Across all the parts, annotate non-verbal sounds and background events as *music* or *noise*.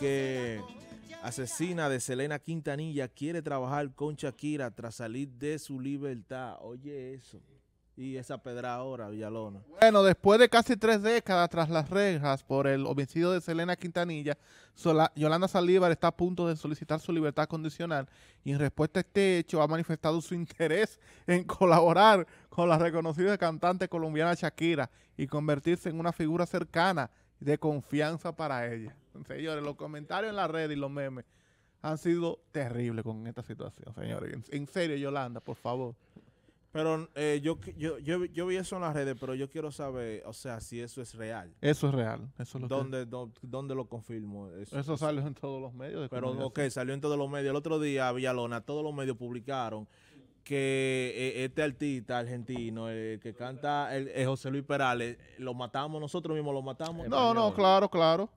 que asesina de Selena Quintanilla quiere trabajar con Shakira tras salir de su libertad. Oye eso. Y esa pedra ahora, Villalona. Bueno, después de casi tres décadas tras las rejas por el homicidio de Selena Quintanilla, Yolanda Salívar está a punto de solicitar su libertad condicional y en respuesta a este hecho ha manifestado su interés en colaborar con la reconocida cantante colombiana Shakira y convertirse en una figura cercana de confianza para ella. Señores, los comentarios en la red y los memes han sido terribles con esta situación, señores. En, serio, Yolanda, por favor. Pero eh, yo, yo, yo, yo, vi eso en las redes, pero yo quiero saber, o sea, si eso es real. Eso es real. Eso es lo ¿Dónde, lo confirmo? Eso, salió en todos los medios. pero, ok, salió en todos los medios. El otro día, Villalona, todos los medios publicaron que eh, este artista argentino, eh, que canta el, eh, José Luis Perales, lo matamos nosotros mismos, lo matamos. No, no, claro, claro.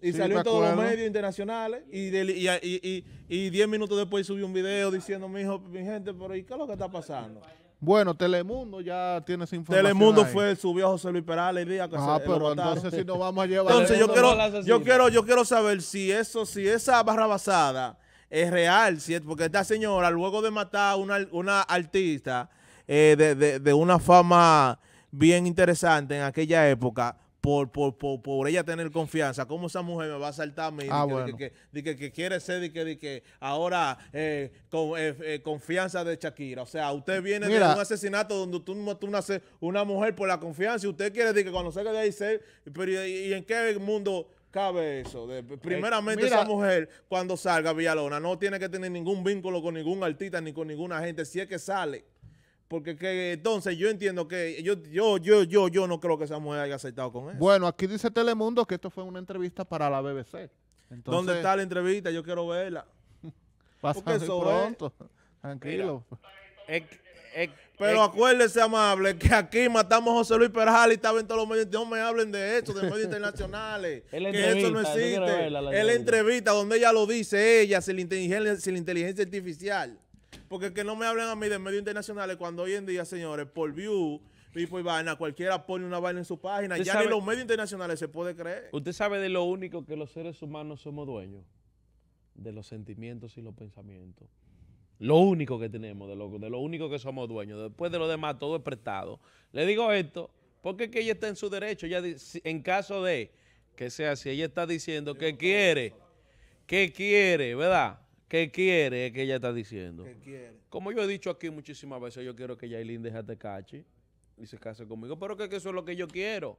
Y salió en todos los medios internacionales. Y, diez minutos después subió un video diciendo, mi hijo, mi gente, pero ¿y qué es lo que está pasando? Bueno, Telemundo ya tiene esa información. Telemundo fue, subió a José Luis Perales el día que ah, entonces si nos vamos a llevar. Entonces yo quiero, yo quiero, yo quiero saber si eso, si esa barra basada es real, ¿cierto? Porque esta señora, luego de matar a una, artista eh, de, una fama bien interesante en aquella época, por, por, por, ella tener confianza, ¿cómo esa mujer me va a saltar a mí? Ah, bueno. que, que, quiere ser, de que, que ahora eh, con, eh, confianza de Shakira. O sea, usted viene de un asesinato donde tú mató una, una mujer por la confianza y usted quiere decir que cuando se de ahí, ser, pero y en qué mundo? cabe eso? De, primeramente, eh, esa mujer, cuando salga a Villalona, no tiene que tener ningún vínculo con ningún artista ni con ninguna gente, si es que sale. Porque que, entonces yo entiendo que yo, yo, yo, yo, yo no creo que esa mujer haya aceptado con él. Bueno, aquí dice Telemundo que esto fue una entrevista para la BBC. Entonces, ¿Dónde está la entrevista? Yo quiero verla. *laughs* Pasa pronto. Tranquilo. Eh, pero eh, acuérdese, amable, que aquí matamos a José Luis Perjal y estaba en todos los medios. No me hablen de eso, de medios internacionales. *laughs* que eso no existe. entrevista donde ella lo dice, ella, sin la inteligencia, inteligencia artificial. Porque que no me hablen a mí de medios internacionales cuando hoy en día, señores, por view y vaina, cualquiera pone una vaina en su página. Ya ni los medios internacionales se puede creer. Usted sabe de lo único que los seres humanos somos dueños, de los sentimientos y los pensamientos. Lo único que tenemos, de lo, único que somos dueños. Después de lo demás, todo es prestado. Le digo esto porque es que ella está en su derecho. en caso de que sea así, ella está diciendo que quiere, que quiere, ¿verdad? Que quiere, es que ella está diciendo. ¿Qué quiere. Como yo he dicho aquí muchísimas veces, yo quiero que Yailin deje de este cache y se case conmigo. Pero que, que eso es lo que yo quiero.